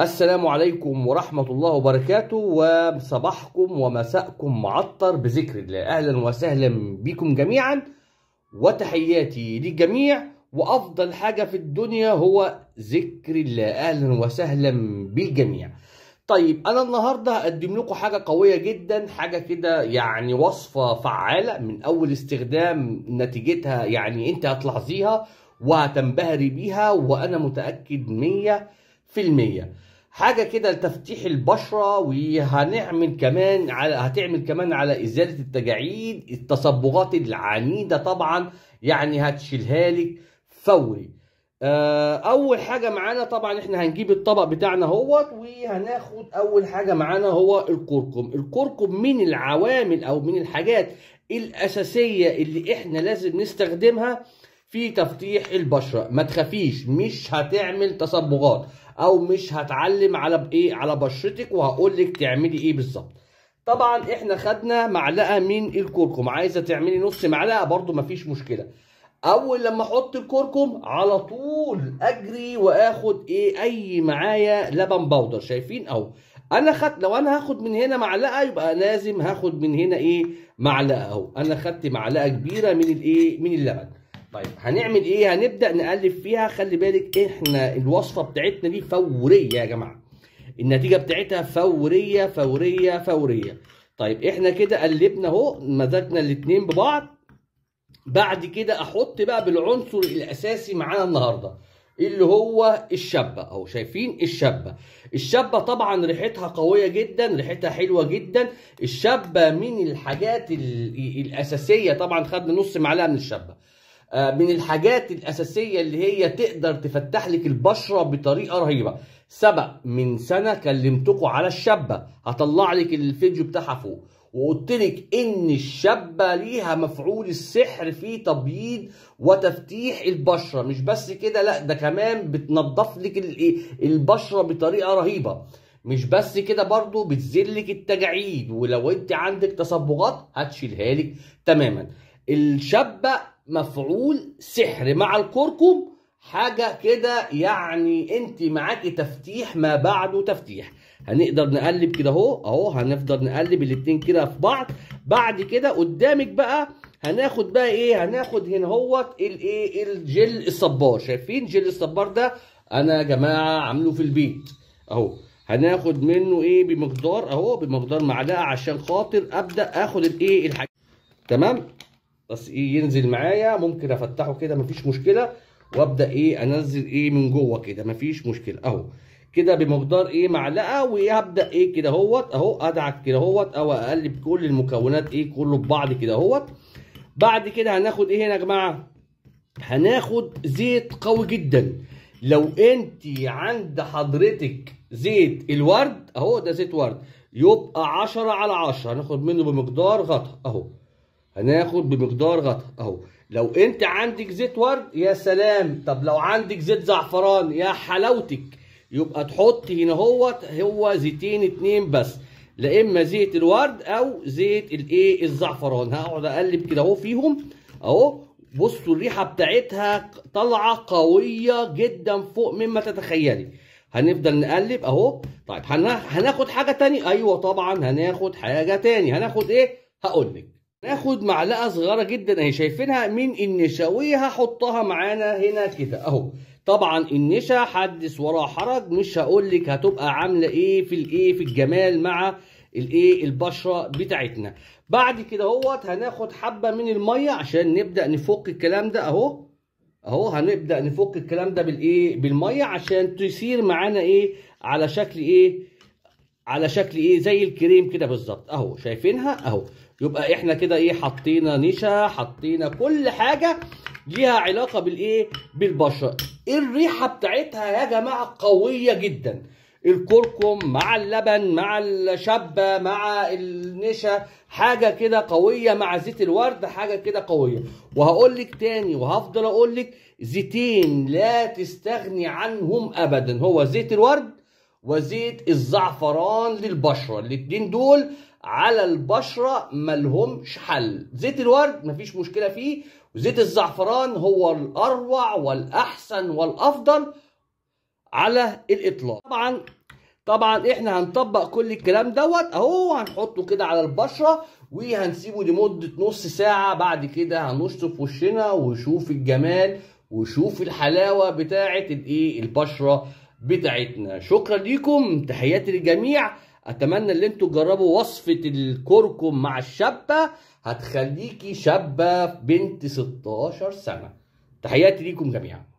السلام عليكم ورحمة الله وبركاته وصباحكم ومساءكم معطر بذكر الله أهلا وسهلا بكم جميعا وتحياتي للجميع وأفضل حاجة في الدنيا هو ذكر الله أهلا وسهلا بالجميع طيب أنا النهاردة هقدم لكم حاجة قوية جدا حاجة كده يعني وصفة فعالة من أول استخدام نتيجتها يعني أنت هتلاحظيها وهتنبهري بيها وأنا متأكد مية في المية حاجه كده لتفتيح البشره وهنعمل كمان على هتعمل كمان على ازاله التجاعيد التصبغات العنيده طبعا يعني هتشيلها لك فوري آه، اول حاجه معانا طبعا احنا هنجيب الطبق بتاعنا اهوت وهناخد اول حاجه معانا هو الكركم الكركم من العوامل او من الحاجات الاساسيه اللي احنا لازم نستخدمها في تفتيح البشره ما تخافيش مش هتعمل تصبغات او مش هتعلم على ايه على بشرتك وهقول لك تعملي ايه بالظبط طبعا احنا خدنا معلقه من الكركم عايزه تعملي نص معلقه برده مفيش مشكله اول لما احط الكركم على طول اجري واخد ايه اي معايا لبن بودر شايفين اهو انا خدت لو انا هاخد من هنا معلقه يبقى لازم هاخد من هنا ايه معلقه اهو انا خدت معلقه كبيره من الايه من اللبن طيب هنعمل ايه هنبدا نقلب فيها خلي بالك احنا الوصفه بتاعتنا دي فوريه يا جماعه النتيجه بتاعتها فوريه فوريه فوريه طيب احنا كده قلبنا اهو مزجنا الاتنين ببعض بعد كده احط بقى بالعنصر الاساسي معانا النهارده اللي هو الشابه اهو شايفين الشابه الشابه طبعا ريحتها قويه جدا ريحتها حلوه جدا الشابه من الحاجات الاساسيه طبعا خدنا نص معلقه من الشابه آه، من الحاجات الاساسيه اللي هي تقدر تفتح لك البشره بطريقه رهيبه سبق من سنه كلمتكم على الشابه هطلع لك الفيديو بتاعها فوق وقلت لك ان الشابه ليها مفعول السحر في تبييض وتفتيح البشره مش بس كده لا ده كمان بتنضف لك إيه، البشره بطريقه رهيبه مش بس كده برضو لك التجاعيد ولو انت عندك تصبغات هتشيلها لك تماما الشابه مفعول سحر مع الكركم حاجة كده يعني انت معاكي تفتيح ما بعده تفتيح هنقدر نقلب كده اهو اهو هنفضل نقلب الاتنين كده في بعض بعد كده قدامك بقى هناخد بقى ايه هناخد هنا هوت الايه الجل الصبار شايفين جل الصبار ده انا يا جماعه عامله في البيت اهو هناخد منه ايه بمقدار اهو بمقدار معلقه عشان خاطر ابدا اخد الايه الحاجه تمام بس ايه ينزل معايا ممكن افتحه كده مفيش مشكله وابدا ايه انزل ايه من جوه كده مفيش مشكله اهو كده بمقدار ايه معلقه وهبدا ايه كده اهوت اهو ادعك كده اهوت او اقلب كل المكونات ايه كله ببعض كده اهوت بعد كده هناخد ايه هنا يا جماعه هناخد زيت قوي جدا لو انت عند حضرتك زيت الورد اهو ده زيت ورد يبقى 10 على 10 هناخد منه بمقدار غطا اهو هناخد بمقدار غطا اهو لو انت عندك زيت ورد يا سلام طب لو عندك زيت زعفران يا حلاوتك يبقى تحط هنا هو هو زيتين اتنين بس لا اما زيت الورد او زيت الايه الزعفران هقعد اقلب كده اهو فيهم اهو بصوا الريحه بتاعتها طالعه قويه جدا فوق مما تتخيلي هنفضل نقلب اهو طيب هناخد حاجه تانية ايوه طبعا هناخد حاجه تانية هناخد ايه هقول لك ناخد معلقه صغيره جدا اهي شايفينها من النشا هحطها معانا هنا كده اهو طبعا النشا حدث ورا حرج مش هقول لك هتبقى عامله ايه في الايه في الجمال مع الايه البشره بتاعتنا بعد كده اهوت هناخد حبه من الميه عشان نبدا نفك الكلام ده اهو اهو هنبدا نفك الكلام ده بالايه بالميه عشان تسير معانا ايه على شكل ايه على شكل ايه زي الكريم كده بالظبط اهو شايفينها اهو يبقى احنا كده ايه حطينا نشا حطينا كل حاجه ليها علاقه بالايه بالبشره الريحه بتاعتها يا جماعه قويه جدا الكركم مع اللبن مع الشبه مع النشا حاجه كده قويه مع زيت الورد حاجه كده قويه وهقول لك تاني وهفضل اقول لك زيتين لا تستغني عنهم ابدا هو زيت الورد وزيت الزعفران للبشره الاتنين دول على البشره مالهمش حل زيت الورد مفيش مشكله فيه وزيت الزعفران هو الاروع والاحسن والافضل على الاطلاق طبعا طبعا احنا هنطبق كل الكلام دوت اهو هنحطه كده على البشره وهنسيبه لمده نص ساعه بعد كده هنشطف وشنا وشوف الجمال وشوف الحلاوه بتاعه الايه البشره بتاعتنا شكرا ليكم تحياتي للجميع اتمنى ان انتوا تجربوا وصفه الكركم مع الشابه هتخليكي شابه بنت 16 سنه تحياتي ليكم جميعا